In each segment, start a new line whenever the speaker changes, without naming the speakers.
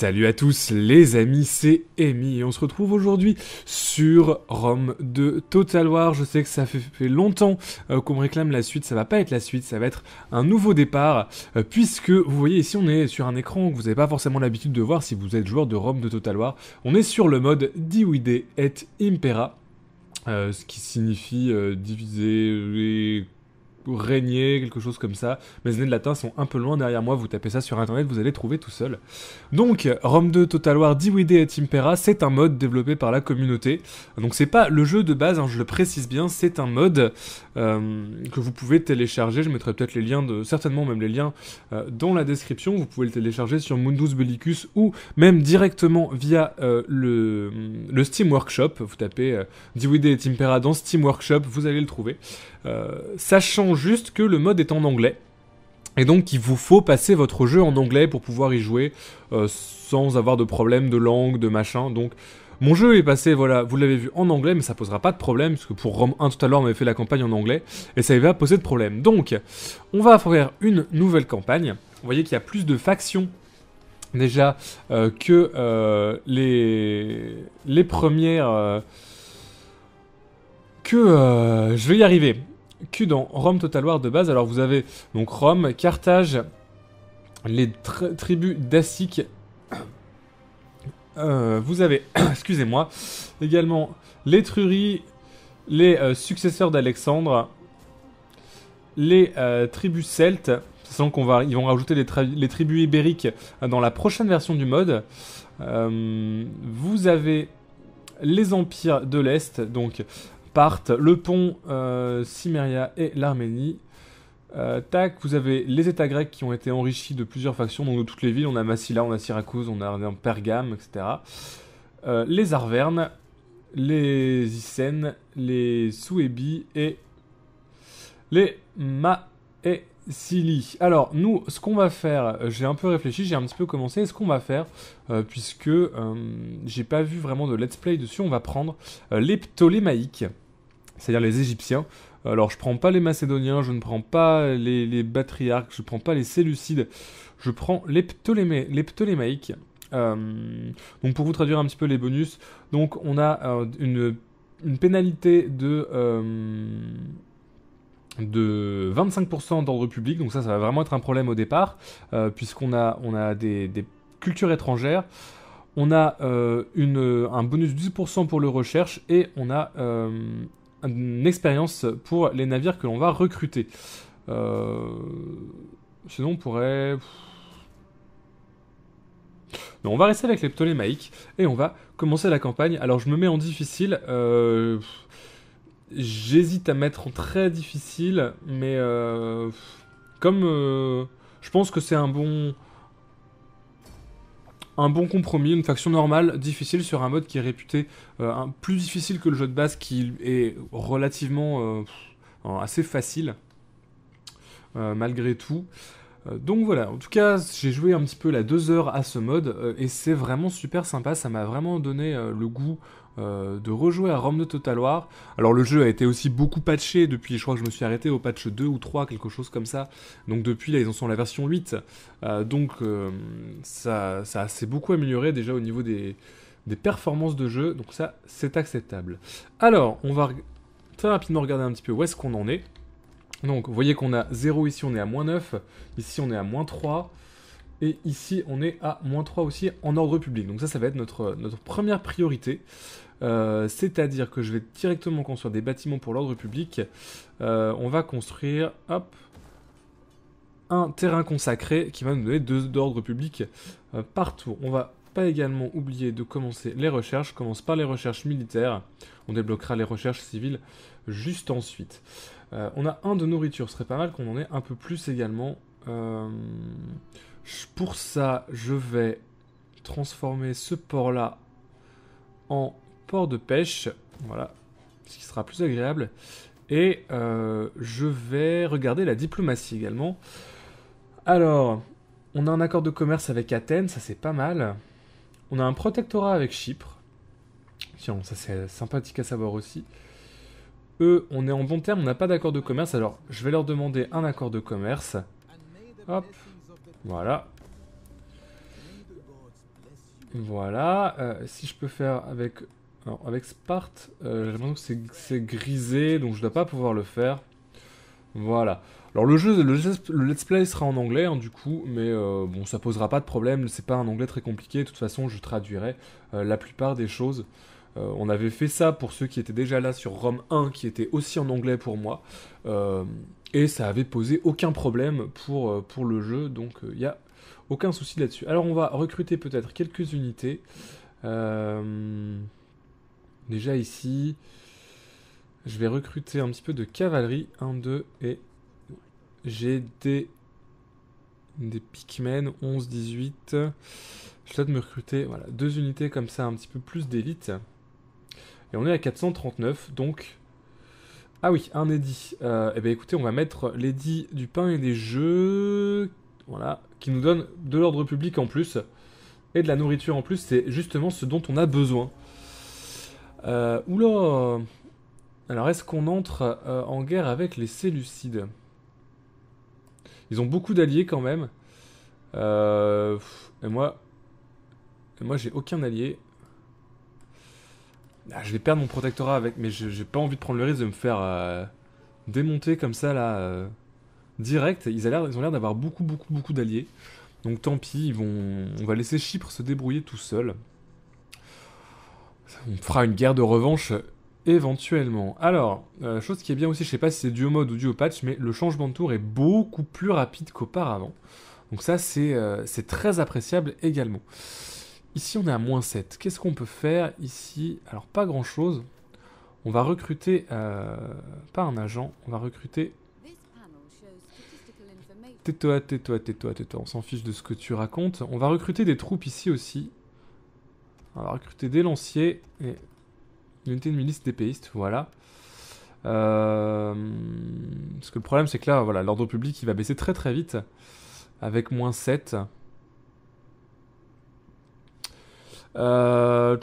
Salut à tous les amis, c'est Amy et on se retrouve aujourd'hui sur Rome de Total War. Je sais que ça fait longtemps euh, qu'on me réclame la suite, ça va pas être la suite, ça va être un nouveau départ euh, puisque vous voyez ici on est sur un écran que vous n'avez pas forcément l'habitude de voir si vous êtes joueur de Rome de Total War. On est sur le mode Divide et Impera. Euh, ce qui signifie diviser et régner, quelque chose comme ça. Mes années de latin sont un peu loin derrière moi, vous tapez ça sur internet, vous allez trouver tout seul. Donc, Rome 2 Total War Divide et Impera, c'est un mode développé par la communauté. Donc c'est pas le jeu de base, hein, je le précise bien, c'est un mode euh, que vous pouvez télécharger, je mettrai peut-être les liens, certainement même les liens euh, dans la description, vous pouvez le télécharger sur Mundus Bellicus ou même directement via euh, le, le, Steam Workshop, vous tapez Divide et Impera dans Steam Workshop, vous allez le trouver. sachant juste que le mode est en anglais. Et donc il vous faut passer votre jeu en anglais pour pouvoir y jouer euh, sans avoir de problème de langue, de machin. Donc mon jeu est passé, voilà, vous l'avez vu en anglais, mais ça posera pas de problème, parce que pour Rome 1 tout à l'heure on avait fait la campagne en anglais, et ça va poser de problème. Donc on va faire une nouvelle campagne. Vous voyez qu'il y a plus de factions déjà euh, que euh, les, les premières... que je vais y arriver que dans Rome Total War de base. Alors vous avez donc Rome, Carthage, les tribus daciques. Euh, vous avez, excusez-moi, également les l'Étrurie, les euh, successeurs d'Alexandre, les euh, tribus celtes. Sachant qu'on va, ils vont rajouter les, les, tribus ibériques dans la prochaine version du mode. vous avez les empires de l'Est, donc partent le pont euh, et l'Arménie. Euh, tac, vous avez les États grecs qui ont été enrichis de plusieurs factions, donc toutes les villes. On a Massila, on a Syracuse, on a Pergame, etc. Euh, les Arvernes, les Icènes, les Suebi et les Maesili Alors, nous, ce qu'on va faire, j'ai un peu réfléchi, j'ai un petit peu commencé, ce qu'on va faire, euh, puisque j'ai pas vu vraiment de let's play dessus, on va prendre les Ptolémaïques c'est-à-dire les Égyptiens. Alors je ne prends pas les Macédoniens, je ne prends pas les, les je je prends pas les Séleucides, je prends les, Ptolémées, les Ptolémaïques. Euh, donc pour vous traduire un petit peu les bonus, donc on a euh, une, pénalité de, 25% euh, d'ordre public, donc ça ça va vraiment être un problème au départ, puisqu'on a, des, cultures étrangères. On a un bonus de 10% pour le recherche et on a une expérience pour les navires que l'on va recruter. Euh, sinon, on pourrait. on va rester avec les Ptolémaïques et on va commencer la campagne. Alors, je me mets en difficile. Euh, j'hésite à mettre en très difficile, mais euh, comme je pense que c'est un bon un bon compromis, une faction normale, difficile sur un mode qui est réputé euh, plus difficile que le jeu de base, qui est relativement euh, assez facile, euh, malgré tout. Donc voilà, en tout cas, j'ai joué un petit peu la 2 heures à ce mode et c'est vraiment super sympa, ça m'a vraiment donné le goût euh, de rejouer à Rome de Total War. Alors le jeu a été aussi beaucoup patché depuis, je crois que je me suis arrêté au patch 2 ou 3, quelque chose comme ça. Donc depuis là ils en sont à la version 8. Euh, donc euh, ça, s'est beaucoup amélioré déjà au niveau des, des performances de jeu. Donc ça c'est acceptable. Alors on va très rapidement regarder un petit peu où est-ce qu'on en est. Donc vous voyez qu'on a 0 ici on est à moins 9, ici on est à moins 3. Et ici, on est à moins 3 aussi en ordre public. Donc ça, ça va être notre, notre première priorité. Euh, c'est-à-dire que je vais directement construire des bâtiments pour l'ordre public. Euh, on va construire, hop, un terrain consacré qui va nous donner deux d'ordre public euh, partout. On va pas également oublier de commencer les recherches. Je commence par les recherches militaires. On débloquera les recherches civiles juste ensuite. on a un de nourriture, ce serait pas mal qu'on en ait un peu plus également. Euh... Pour ça, je vais transformer ce port-là en port de pêche. Voilà, ce qui sera plus agréable. Et euh, je vais regarder la diplomatie également. Alors, on a un accord de commerce avec Athènes, ça c'est pas mal. On a un protectorat avec Chypre. Tiens, ça c'est sympathique à savoir aussi. Eux, on est en bon terme, on n'a pas d'accord de commerce. Alors, je vais leur demander un accord de commerce. Hop, voilà. Voilà. Euh, si je peux faire avec... Alors, avec Sparte, euh, j'ai l'impression que c'est grisé, donc je dois pas pouvoir le faire. Voilà. Alors le jeu, le, let's play sera en anglais hein, du coup, mais euh, bon, ça posera pas de problème. C'est pas un anglais très compliqué. De toute façon, je traduirai la plupart des choses. on avait fait ça pour ceux qui étaient déjà là sur Rome 1, qui était aussi en anglais pour moi. Et ça avait posé aucun problème pour, euh, pour le jeu, donc il euh, n'y a aucun souci là-dessus. Alors on va recruter peut-être quelques unités. Euh, déjà ici, je vais recruter un petit peu de cavalerie. 1, 2 et... J'ai des... Des Pikmen, 11, 18. Je dois me recruter, voilà, deux unités comme ça, un petit peu plus d'élite. Et on est à 439, donc ah oui, un édit. Euh, eh bien écoutez, on va mettre l'édit du pain et des jeux. Voilà, qui nous donne de l'ordre public en plus. Et de la nourriture en plus, c'est justement ce dont on a besoin. Euh, oula Alors est-ce qu'on entre euh, en guerre avec les sélucides Ils ont beaucoup d'alliés quand même. et moi, et moi j'ai aucun allié. Ah, je vais perdre mon protectorat avec, mais j'ai pas envie de prendre le risque de me faire euh, démonter comme ça là, euh, direct. Ils, ont l'air d'avoir beaucoup, beaucoup, beaucoup d'alliés. Donc tant pis, ils vont, on va laisser Chypre se débrouiller tout seul. On fera une guerre de revanche éventuellement. Alors, euh, chose qui est bien aussi, je sais pas si c'est dû au mode ou dû au patch, mais le changement de tour est beaucoup plus rapide qu'auparavant. Donc ça, c'est très appréciable également. Ici, on est à moins 7. Qu'est-ce qu'on peut faire ici Alors, pas grand-chose. On va recruter, euh, pas un agent, on va recruter... Tais-toi, tais-toi, tais-toi, tais-toi, on s'en fiche de ce que tu racontes. On va recruter des troupes ici aussi. On va recruter des lanciers et une unité de milice d'épéistes, voilà. Euh... Parce que le problème, c'est que là, voilà, l'ordre public, il va baisser très très vite. Avec moins 7. Euh,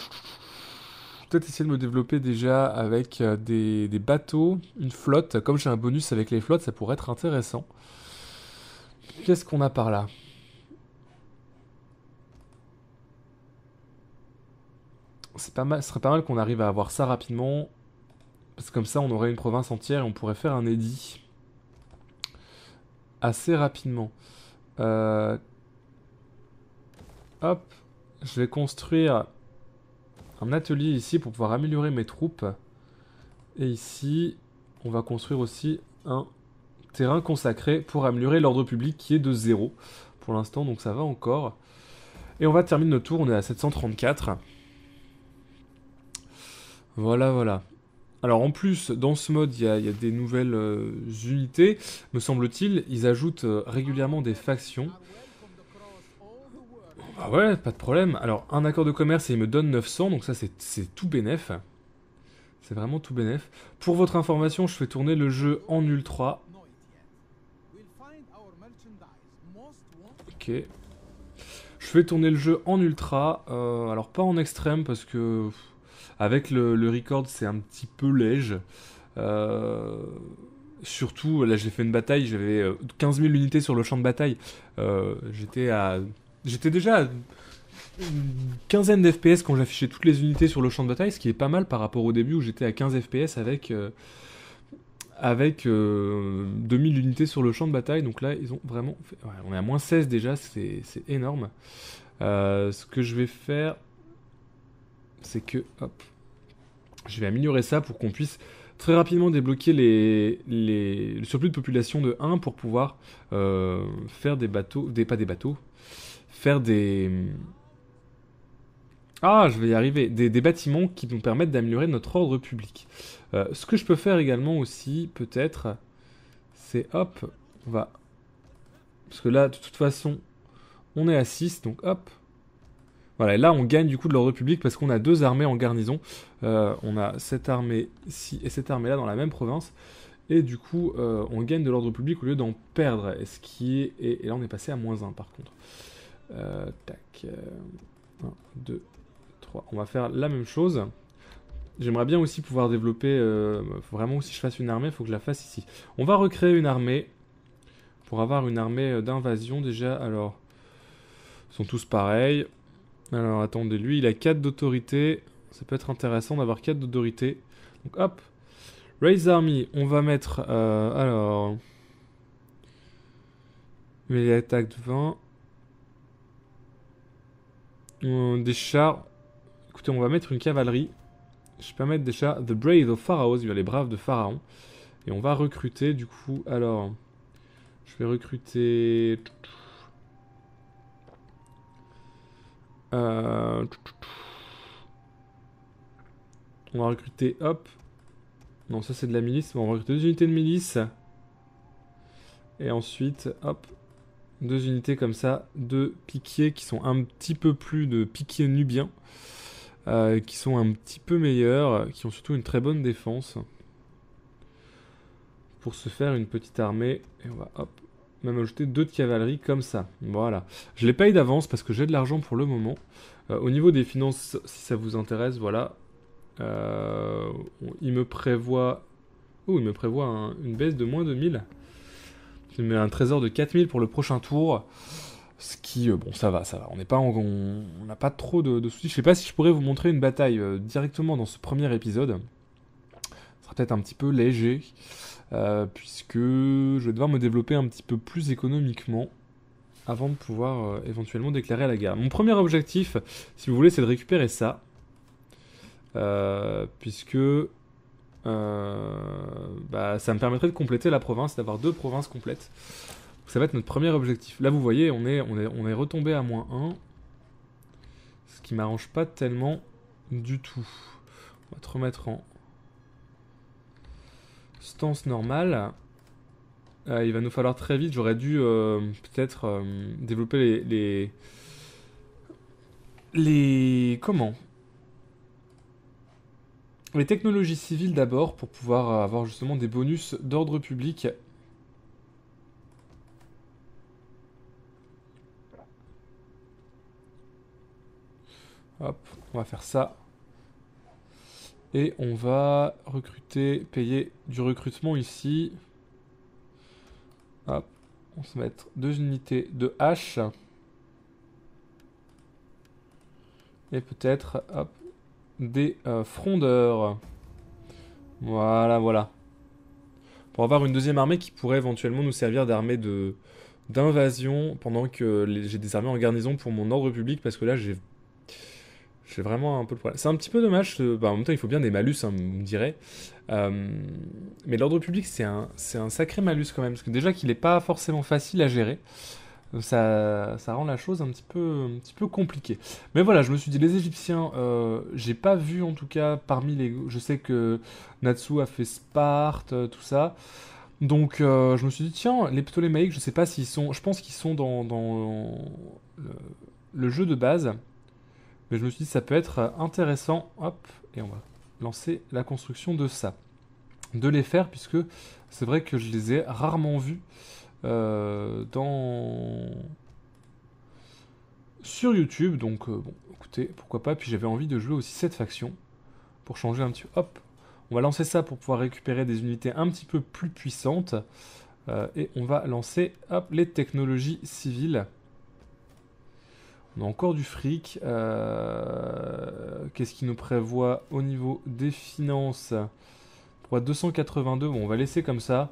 Peut-être essayer de me développer déjà avec euh, des, bateaux, une flotte. Comme j'ai un bonus avec les flottes, ça pourrait être intéressant. Qu'est-ce qu'on a par là C'est pas mal, ce serait pas mal qu'on arrive à avoir ça rapidement. Parce que comme ça, on aurait une province entière et on pourrait faire un édit. Assez rapidement. Euh, hop je vais construire un atelier ici pour pouvoir améliorer mes troupes. Et ici, on va construire aussi un terrain consacré pour améliorer l'ordre public qui est de 0 pour l'instant, donc ça va encore. Et on va terminer notre tour, on est à 734. Voilà, voilà. Alors en plus, dans ce mode, il y, a des nouvelles euh, unités, me semble-t-il. Ils ajoutent euh, régulièrement des factions. Ah ouais, pas de problème. Alors, un accord de commerce et il me donne 900, donc ça c'est tout bénef. C'est vraiment tout bénef. Pour votre information, je fais tourner le jeu en ultra. Ok. Je fais tourner le jeu en ultra. Euh, alors, pas en extrême parce que... Avec le, record, c'est un petit peu léger. Euh, surtout, là j'ai fait une bataille, j'avais 15 euh, 000 unités sur le champ de bataille. J'étais à J'étais déjà à une quinzaine d'FPS quand j'affichais toutes les unités sur le champ de bataille, ce qui est pas mal par rapport au début où j'étais à 15 FPS avec, euh, avec 2000 euh, unités sur le champ de bataille. Donc là, ils ont vraiment on est à moins 16 déjà, c'est énorme. Euh, ce que je vais faire, c'est que... Hop. Je vais améliorer ça pour qu'on puisse très rapidement débloquer les, les, le surplus de population de 1 pour pouvoir faire des bateaux, des, pas des bateaux, faire des. Ah, je vais y arriver. Des, bâtiments qui nous permettent d'améliorer notre ordre public. Euh, ce que je peux faire également aussi, peut-être, c'est hop, on va. Parce que là, de toute façon, on est à 6, donc hop. Voilà, et là on gagne du coup de l'ordre public parce qu'on a deux armées en garnison. Euh, on a cette armée-ci et cette armée-là dans la même province. Et du coup, euh, on gagne de l'ordre public au lieu d'en perdre. ce qui est... et, là on est passé à moins 1 par contre. Euh, tac. 1, 2, 3. On va faire la même chose. J'aimerais bien aussi pouvoir développer... Euh, vraiment, si je fasse une armée, il faut que je la fasse ici. On va recréer une armée. Pour avoir une armée euh, d'invasion déjà. Alors, ils sont tous pareils. Alors, attendez, lui, il a 4 d'autorité. Ça peut être intéressant d'avoir 4 d'autorité. Donc, hop. Raise Army, on va mettre... alors... Mais il attaque des chars. Écoutez, on va mettre une cavalerie. Je peux mettre des chars. The Brave of Pharaohs, les braves de Pharaon. Et on va recruter, du coup, alors... Je vais recruter... Euh, on va recruter, hop. Non, ça c'est de la milice. on va recruter deux unités de milice. Et ensuite, hop, deux unités comme ça deux piquiers qui sont un petit peu plus de piquiers nubiens, euh, qui sont un petit peu meilleurs, euh, qui ont surtout une très bonne défense. Pour se faire une petite armée, et on va hop, même ajouter deux de cavalerie comme ça. Voilà. Je les paye d'avance parce que j'ai de l'argent pour le moment. Euh, au niveau des finances, si ça vous intéresse, voilà. il me prévoit... Oh, il me prévoit une baisse de moins de 1000 qui met un trésor de 4000 pour le prochain tour. Ce qui, euh, bon, ça va, ça va. On n'est pas, on n'a pas trop de, soucis. Je sais pas si je pourrais vous montrer une bataille euh, directement dans ce premier épisode. Ce sera peut-être un petit peu léger, euh, puisque je vais devoir me développer un petit peu plus économiquement avant de pouvoir éventuellement déclarer la guerre. Mon premier objectif, si vous voulez, c'est de récupérer ça, puisque euh, bah, ça me permettrait de compléter la province, d'avoir deux provinces complètes. Ça va être notre premier objectif. Là, vous voyez, on est, on est, on est retombé à moins 1. Ce qui m'arrange pas tellement du tout. On va te remettre en stance normale. Ah, il va nous falloir très vite. J'aurais dû euh, peut-être euh, développer les, les... Comment les technologies civiles d'abord, pour pouvoir avoir justement des bonus d'ordre public. Hop, on va faire ça. Et on va recruter, payer du recrutement ici. Hop, on se mettre deux unités de H. Et peut-être, hop, des euh, frondeurs. Voilà, voilà. Pour avoir une deuxième armée qui pourrait éventuellement nous servir d'armée de d'invasion pendant que j'ai des armées en garnison pour mon ordre public parce que là j'ai vraiment un peu le problème. C'est un petit peu dommage, bah, en même temps il faut bien des malus, hein, on dirait. Euh, mais l'ordre public c'est un, un sacré malus quand même, parce que déjà qu'il n'est pas forcément facile à gérer ça, rend la chose un petit peu, compliquée. Mais voilà, je me suis dit, les Égyptiens, euh, j'ai pas vu en tout cas parmi les. Je sais que Natsu a fait Sparte, euh, tout ça. Donc euh, je me suis dit, tiens, les Ptolémaïques, je sais pas s'ils sont. Je pense qu'ils sont dans, le, jeu de base. Mais je me suis dit, ça peut être intéressant. Hop, et on va lancer la construction de ça. De les faire, puisque c'est vrai que je les ai rarement vus. Euh, sur YouTube. Donc, euh, bon, écoutez, pourquoi pas. Puis j'avais envie de jouer aussi cette faction pour changer un petit Hop, on va lancer ça pour pouvoir récupérer des unités un petit peu plus puissantes. Euh, et on va lancer hop, les technologies civiles. On a encore du fric. Qu'est-ce qui nous prévoit au niveau des finances Pour 282, bon, on va laisser comme ça.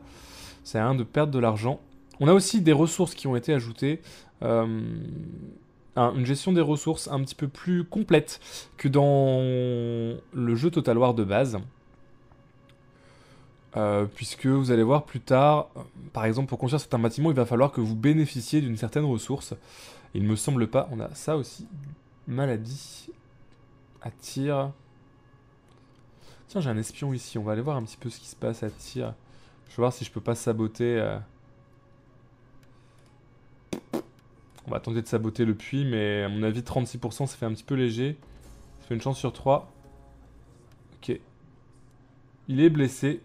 C'est à un de perdre de l'argent. On a aussi des ressources qui ont été ajoutées. Euh, une gestion des ressources un petit peu plus complète que dans le jeu Total War de base. Euh, puisque vous allez voir plus tard, par exemple pour construire un bâtiment il va falloir que vous bénéficiez d'une certaine ressource. Il me semble pas, on a ça aussi. Maladie. Attire. Tiens, j'ai un espion ici, on va aller voir un petit peu ce qui se passe à Je vais voir si je peux pas saboter. Euh, On va tenter de saboter le puits, mais à mon avis, 36%, ça fait un petit peu léger. Ça fait une chance sur 3. Ok. Il est blessé.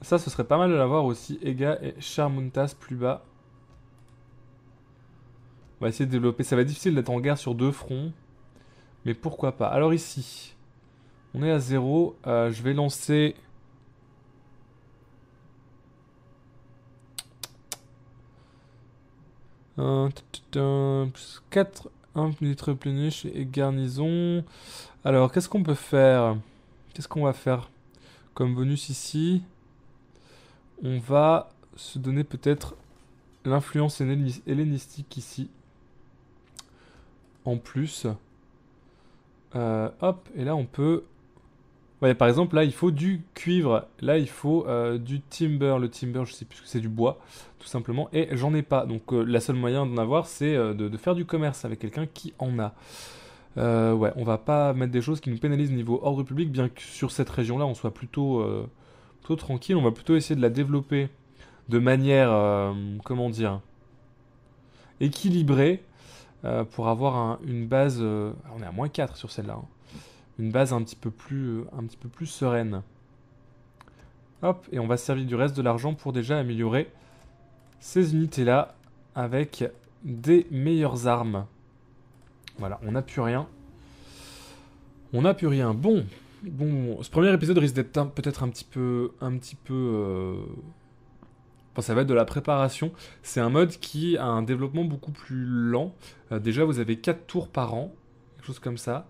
Ça, ce serait pas mal de l'avoir aussi. Ega et Charmuntas plus bas. On va essayer de développer. Ça va être difficile d'être en guerre sur deux fronts. Mais pourquoi pas. Alors ici, on est à 0. Euh, je vais lancer plus 4 1 litre et garnison. Alors, qu'est-ce qu'on peut faire Qu'est-ce qu'on va faire comme bonus ici On va se donner peut-être l'influence hellénistique ici. En plus. Euh, hop, et là on peut Ouais, par exemple, là, il faut du cuivre. Là, il faut euh, du timber. Le timber, je sais plus ce que c'est du bois, tout simplement. Et j'en ai pas. Donc, euh, la seule moyen d'en avoir, c'est euh, de, faire du commerce avec quelqu'un qui en a. ouais, on va pas mettre des choses qui nous pénalisent au niveau ordre public, bien que sur cette région-là, on soit plutôt, plutôt tranquille. On va plutôt essayer de la développer de manière, comment dire, équilibrée, pour avoir une base... on est à moins 4 sur celle-là. Hein une base un petit peu plus, euh, un petit peu plus sereine. Hop, et on va servir du reste de l'argent pour déjà améliorer ces unités-là avec des meilleures armes. Voilà, on n'a plus rien. On n'a plus rien. Bon, bon, ce premier épisode risque d'être peut-être un petit peu... Un petit peu euh, Enfin, ça va être de la préparation. C'est un mode qui a un développement beaucoup plus lent. Euh, déjà, vous avez 4 tours par an, quelque chose comme ça.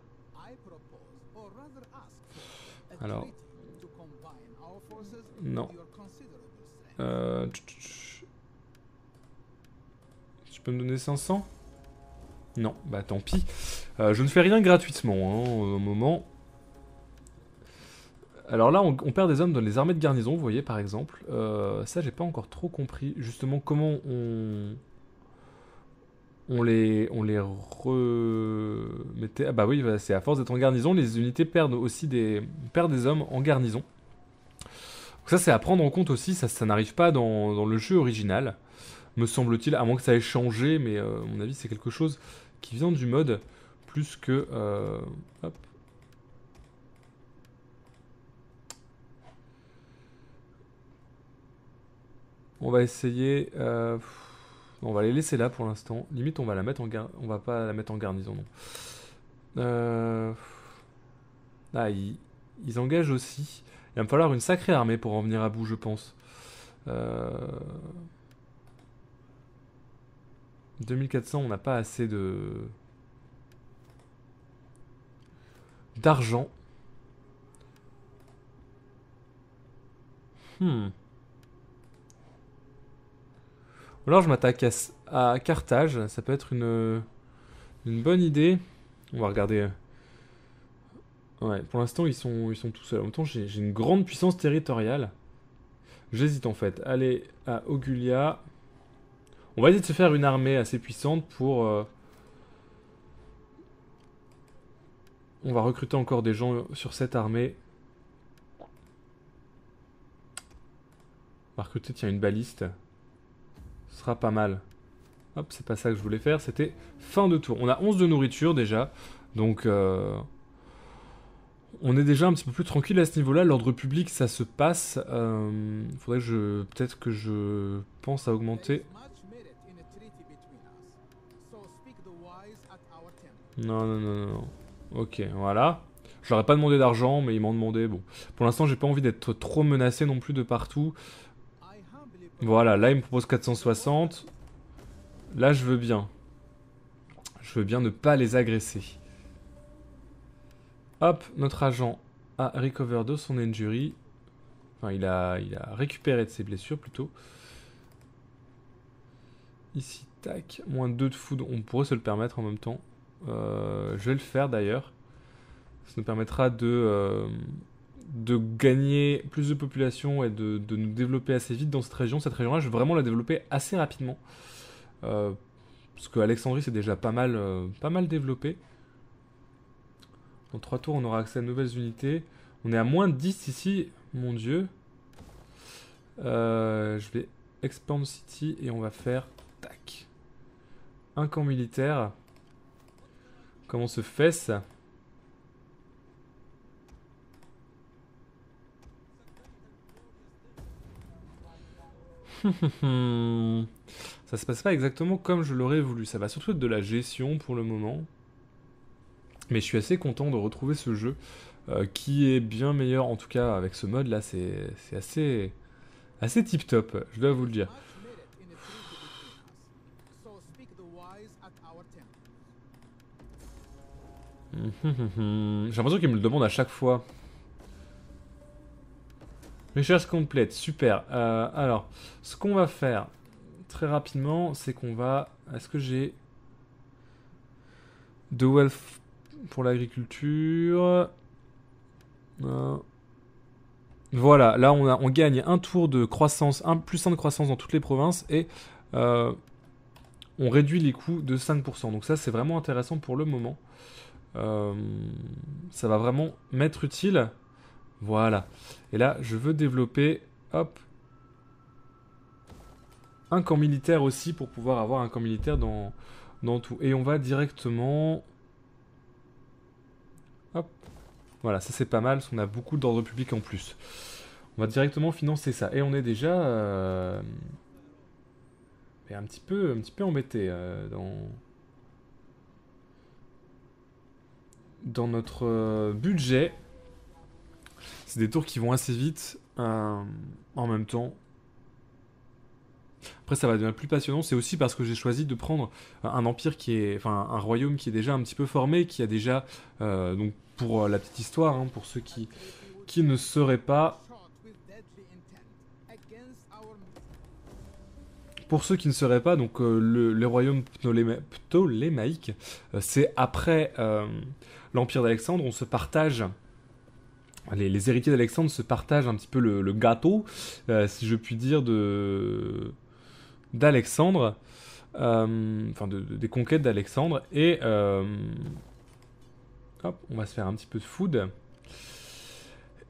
Alors. Non. Euh, tu peux me donner 500 Non, bah tant pis. Euh, je ne fais rien gratuitement, hein, au moment. Alors là, on, perd des hommes dans les armées de garnison, vous voyez, par exemple. Euh, ça, j'ai pas encore trop compris, justement, comment on on les, on les remettait. Ah bah oui, bah, c'est à force d'être en garnison, les unités perdent aussi des, perdent des hommes en garnison. ça, c'est à prendre en compte aussi, ça, n'arrive pas dans, le jeu original, me semble-t-il, à moins que ça ait changé, mais euh, à mon avis, c'est quelque chose qui vient du mode, plus que... Euh, hop. On va essayer... Euh, on va les laisser là pour l'instant. Limite, on va la mettre en on va pas la mettre en garnison, non. Euh, ah, ils... engagent aussi. Il va me falloir une sacrée armée pour en venir à bout, je pense. 2400, euh, on n'a pas assez de... d'argent. Hmm alors je m'attaque à, Carthage, ça peut être une, euh, bonne idée. On va regarder. Euh, ouais, pour l'instant ils sont, ils tout seuls. En même temps j'ai une grande puissance territoriale. J'hésite en fait. Allez à Ogulia. On va essayer de se faire une armée assez puissante pour... Euh, on va recruter encore des gens sur cette armée. On va recruter, tiens, une baliste. Ce sera pas mal. Hop, c'est pas ça que je voulais faire, c'était fin de tour. On a 11 de nourriture déjà, donc euh, on est déjà un petit peu plus tranquille à ce niveau-là. L'ordre public, ça se passe. Euh, faudrait que je... Peut-être que je pense à augmenter... Non, non, non, non. Ok, voilà. J'aurais pas demandé d'argent, mais ils m'ont demandé. Bon, pour l'instant, j'ai pas envie d'être trop menacé non plus de partout. Voilà, là il me propose 460. Là je veux bien. Je veux bien ne pas les agresser. Hop, notre agent a recover de son injury. Enfin, il a, il a récupéré de ses blessures plutôt. Ici, tac, moins 2 de food, on pourrait se le permettre en même temps. Euh, je vais le faire d'ailleurs. Ça nous permettra de... Euh, de gagner plus de population et de, nous développer assez vite dans cette région. Cette région-là, je vais vraiment la développer assez rapidement. Euh, parce que Alexandrie, c'est déjà pas mal, euh, pas mal développé. Dans trois tours, on aura accès à de nouvelles unités. On est à moins de 10 ici, mon dieu. Euh, je vais expand city et on va faire tac. Un camp militaire. Comment se fait ça ça se passe pas exactement comme je l'aurais voulu. Ça va surtout être de la gestion pour le moment. Mais je suis assez content de retrouver ce jeu euh, qui est bien meilleur, en tout cas avec ce mode là, c'est assez, assez tip top, je dois vous le dire. J'ai l'impression qu'il me le demande à chaque fois. Recherche complète, super. Euh, alors, ce qu'on va faire très rapidement, c'est qu'on va... Est-ce que j'ai... De wealth pour l'agriculture. Euh, voilà, là on, a, on gagne un tour de croissance, un plus un de croissance dans toutes les provinces et euh, on réduit les coûts de 5%. Donc ça c'est vraiment intéressant pour le moment. ça va vraiment m'être utile. Voilà. Et là, je veux développer, hop, un camp militaire aussi pour pouvoir avoir un camp militaire dans, dans tout. Et on va directement... Hop. Voilà, ça c'est pas mal, parce qu'on a beaucoup d'ordre public en plus. On va directement financer ça. Et on est déjà... Euh, un petit peu, un petit peu embêté euh, dans... dans notre euh, budget. C'est des tours qui vont assez vite euh, en même temps. Après, ça va devenir plus passionnant. C'est aussi parce que j'ai choisi de prendre un empire qui est, enfin, un royaume qui est déjà un petit peu formé, qui a déjà, euh, donc, pour euh, la petite histoire, hein, pour ceux qui qui ne seraient pas, Pour ceux qui ne seraient pas, donc le, royaume ptolémaïque, c'est après l'empire d'Alexandre, on se partage les, héritiers d'Alexandre se partagent un petit peu le, gâteau, euh, si je puis dire, de d'Alexandre, euh, enfin des conquêtes d'Alexandre. Et euh, hop, on va se faire un petit peu de food.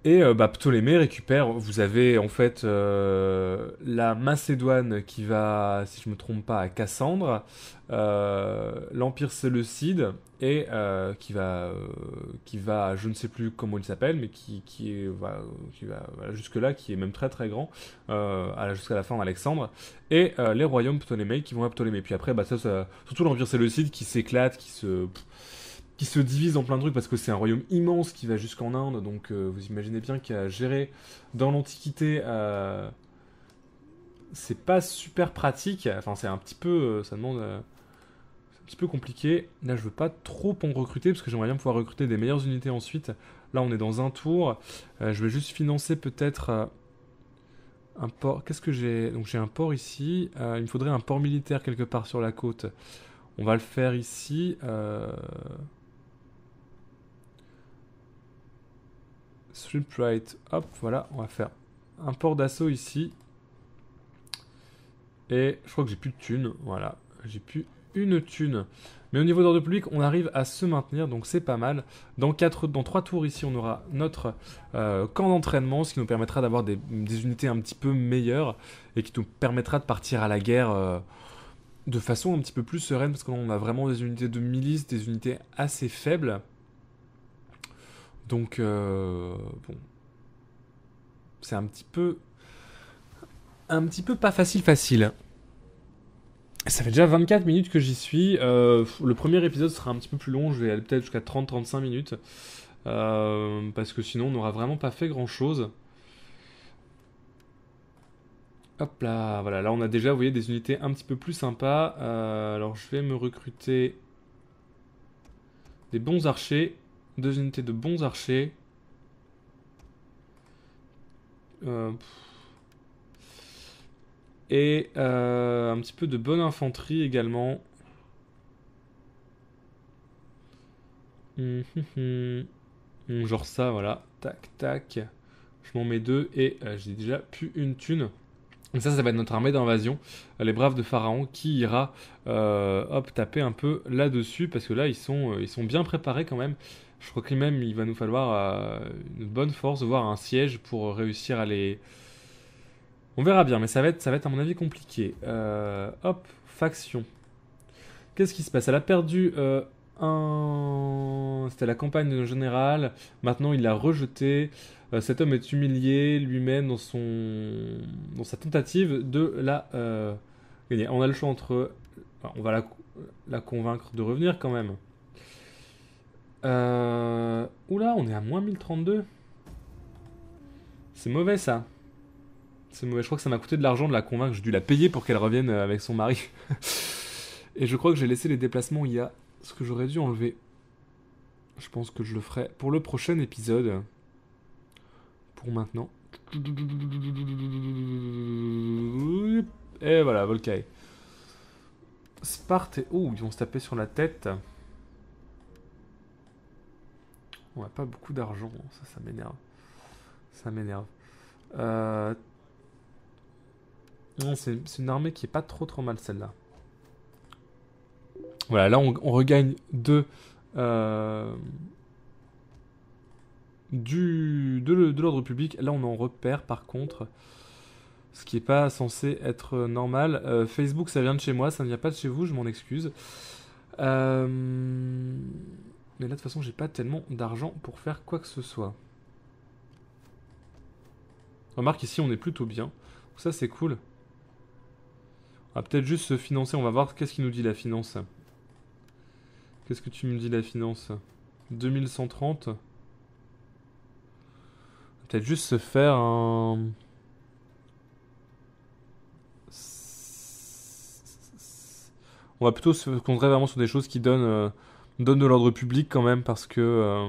Et euh, bah, Ptolémée récupère, vous avez en fait euh, la Macédoine qui va, si je me trompe pas, à Cassandre, euh, l'Empire Séleucide, et qui, va, qui va, je ne sais plus comment il s'appelle, mais qui, va, jusque-là, qui est même très très grand, jusqu'à la fin d'Alexandre, et les royaumes Ptolémées qui vont à Ptolémée. Puis après, bah, ça, surtout l'Empire Séleucide qui s'éclate, qui se qui se divise en plein de trucs parce que c'est un royaume immense qui va jusqu'en Inde. Donc euh, vous imaginez bien qu'à gérer dans l'Antiquité. Euh, c'est pas super pratique. Enfin, c'est un petit peu. Euh, ça demande. un petit peu compliqué. Là, je veux pas trop en recruter parce que j'aimerais bien pouvoir recruter des meilleures unités ensuite. Là, on est dans un tour. je vais juste financer peut-être. un port, qu'est-ce que j'ai Donc j'ai un port ici, il me faudrait un port militaire quelque part sur la côte. On va le faire ici. right, hop, voilà, on va faire un port d'assaut ici. Et je crois que j'ai plus de thunes, voilà, j'ai plus une thune. Mais au niveau d'ordre public, on arrive à se maintenir, donc c'est pas mal. Dans, quatre, dans 3 tours ici, on aura notre euh, camp d'entraînement, ce qui nous permettra d'avoir des, unités un petit peu meilleures et qui nous permettra de partir à la guerre euh, de façon un petit peu plus sereine, parce qu'on a vraiment des unités de milice, des unités assez faibles. Donc, euh, bon. C'est un petit peu. Un petit peu pas facile, facile. Ça fait déjà 24 minutes que j'y suis. Euh, le premier épisode sera un petit peu plus long. Je vais aller peut-être jusqu'à 30-35 minutes. Euh, parce que sinon, on n'aura vraiment pas fait grand chose. Hop là, voilà, là on a déjà, vous voyez, des unités un petit peu plus sympas. alors je vais me recruter des bons archers. Deux unités de bons archers. Euh, et euh, un petit peu de bonne infanterie également. Hum, hum, hum. Genre ça, voilà. Tac, tac. Je m'en mets deux et euh, j'ai déjà plus une thune. Donc ça, ça va être notre armée d'invasion, les braves de Pharaon, qui ira hop, taper un peu là-dessus, parce que là, ils sont, ils sont bien préparés quand même. Je crois que même il va nous falloir euh, une bonne force, voire un siège pour réussir à les. On verra bien, mais ça va être, ça va être à mon avis compliqué. Euh, hop, faction. Qu'est-ce qui se passe Elle a perdu euh, un. C'était la campagne de général. Maintenant, il l'a rejetée. cet homme est humilié lui-même dans son, dans sa tentative de la On a le choix entre. on va la... la convaincre de revenir quand même. Euh... Oula, on est à moins 1032. C'est mauvais ça. C'est mauvais. Je crois que ça m'a coûté de l'argent de la convaincre. J'ai dû la payer pour qu'elle revienne euh, avec son mari. Et je crois que j'ai laissé les déplacements y Il a ce que j'aurais dû enlever. Je pense que je le ferai pour le prochain épisode. Pour maintenant. Et voilà, Volcaï. Sparte et... Oh, ils vont se taper sur la tête. On n'a pas beaucoup d'argent, hein, ça, ça m'énerve. Ça m'énerve. Euh, non, c'est une armée qui est pas trop trop mal celle-là. Voilà, là on, regagne euh, du, de, de l'ordre public. Là, on en repère par contre. Ce qui n'est pas censé être normal. Euh, Facebook, ça vient de chez moi, ça ne vient pas de chez vous, je m'en excuse. Euh... Mais là, de toute façon, j'ai pas tellement d'argent pour faire quoi que ce soit. Remarque, ici, on est plutôt bien. ça, c'est cool. On va peut-être juste se financer. On va voir qu'est-ce qui nous dit la finance. Qu'est-ce que tu me dis, la finance 2130 Peut-être juste se faire un... On va plutôt se concentrer vraiment sur des choses qui donnent... Euh, donne de l'ordre public quand même parce que... Euh,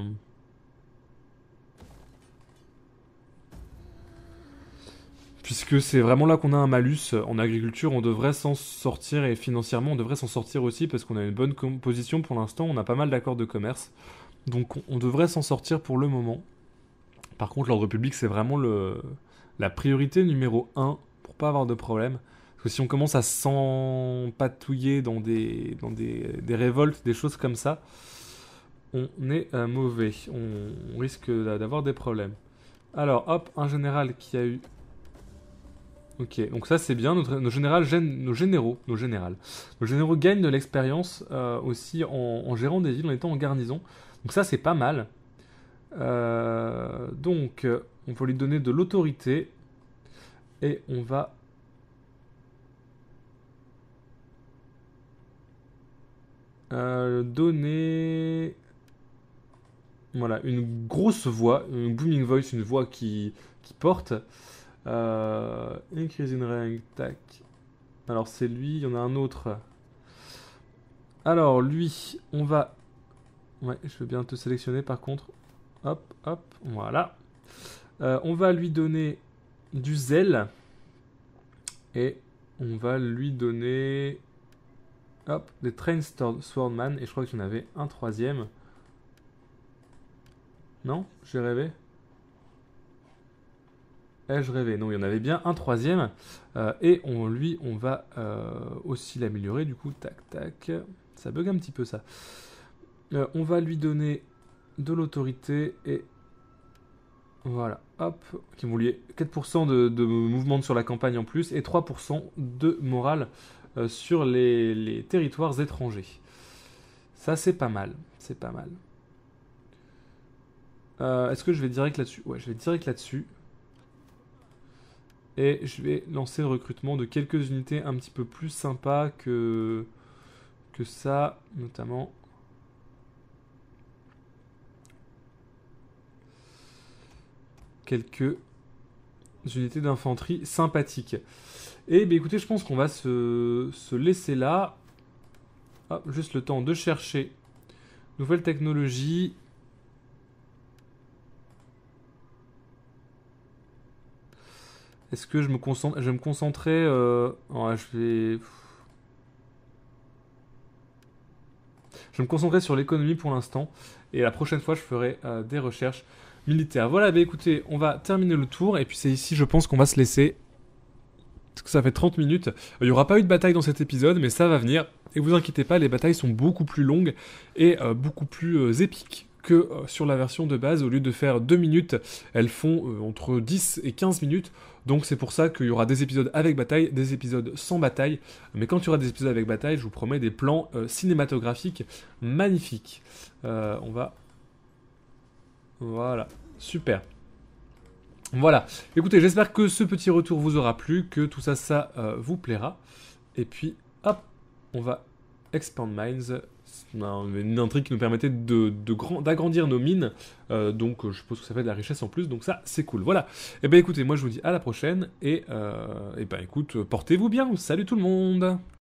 puisque c'est vraiment là qu'on a un malus euh, en agriculture, on devrait s'en sortir et financièrement on devrait s'en sortir aussi parce qu'on a une bonne composition pour l'instant, on a pas mal d'accords de commerce. Donc on devrait s'en sortir pour le moment. Par contre l'ordre public c'est vraiment le... la priorité numéro 1 pour pas avoir de problème si on commence à s'empatouiller dans, des, dans des, des, révoltes, des choses comme ça, on est euh, mauvais. On, risque d'avoir des problèmes. Alors, hop, un général qui a eu... Ok, donc ça c'est bien, Notre, nos, généraux nos généraux, nos généraux gagnent de l'expérience euh, aussi en, gérant des villes, en étant en garnison. Donc ça c'est pas mal. Euh, donc on va lui donner de l'autorité et on va Euh, donner voilà, une grosse voix, une booming voice, une voix qui, qui porte. Euh, increase in rank, tac. Alors c'est lui, il y en a un autre. Alors lui, on va... Ouais, je veux bien te sélectionner par contre. Hop, hop, voilà. Euh, on va lui donner du zèle. Et on va lui donner Hop, des Train Swordman. Et je crois qu'il y en avait un troisième. Non J'ai rêvé Eh, je rêvé Non, il y en avait bien un troisième. Euh, et on, lui, on va euh, aussi l'améliorer. Du coup, tac, tac. Ça bug un petit peu, ça. Euh, on va lui donner de l'autorité et... Voilà, hop, qui vont 4% de mouvement sur la campagne en plus et 3% de morale euh, sur les, territoires étrangers. Ça, c'est pas mal. C'est pas mal. Euh, est-ce que je vais direct là-dessus Ouais, je vais direct là-dessus. Et je vais lancer le recrutement de quelques unités un petit peu plus sympas que, que ça, notamment. Quelques unités d'infanterie sympathiques. Et eh bien écoutez, je pense qu'on va se, laisser là. juste le temps de chercher. Nouvelle technologie. Est-ce que je me concentre Je vais me concentrer. Euh, je vais. Je me concentrer sur l'économie pour l'instant. Et la prochaine fois, je ferai euh, des recherches militaires. Voilà, bah écoutez, on va terminer le tour. Et puis c'est ici, je pense qu'on va se laisser que ça fait 30 minutes. Il n'y aura pas eu de bataille dans cet épisode, mais ça va venir. Et vous inquiétez pas, les batailles sont beaucoup plus longues et euh, beaucoup plus euh, épiques que euh, sur la version de base. Au lieu de faire 2 minutes, elles font entre 10 et 15 minutes. Donc c'est pour ça qu'il y aura des épisodes avec bataille, des épisodes sans bataille. Mais quand il y aura des épisodes avec bataille, je vous promets des plans cinématographiques magnifiques. on va... Voilà. Super. Voilà. Écoutez, j'espère que ce petit retour vous aura plu, que tout ça, ça euh, vous plaira. Et puis, hop, on va Expand Mines. Une intrigue qui nous permettait d'agrandir de, d'agrandir nos mines. Euh, donc, je suppose que ça fait de la richesse en plus. Donc, ça, c'est cool. Voilà. Et eh ben, écoutez, moi, je vous dis à la prochaine. Et, euh, et ben, écoute, portez-vous bien. Salut tout le monde.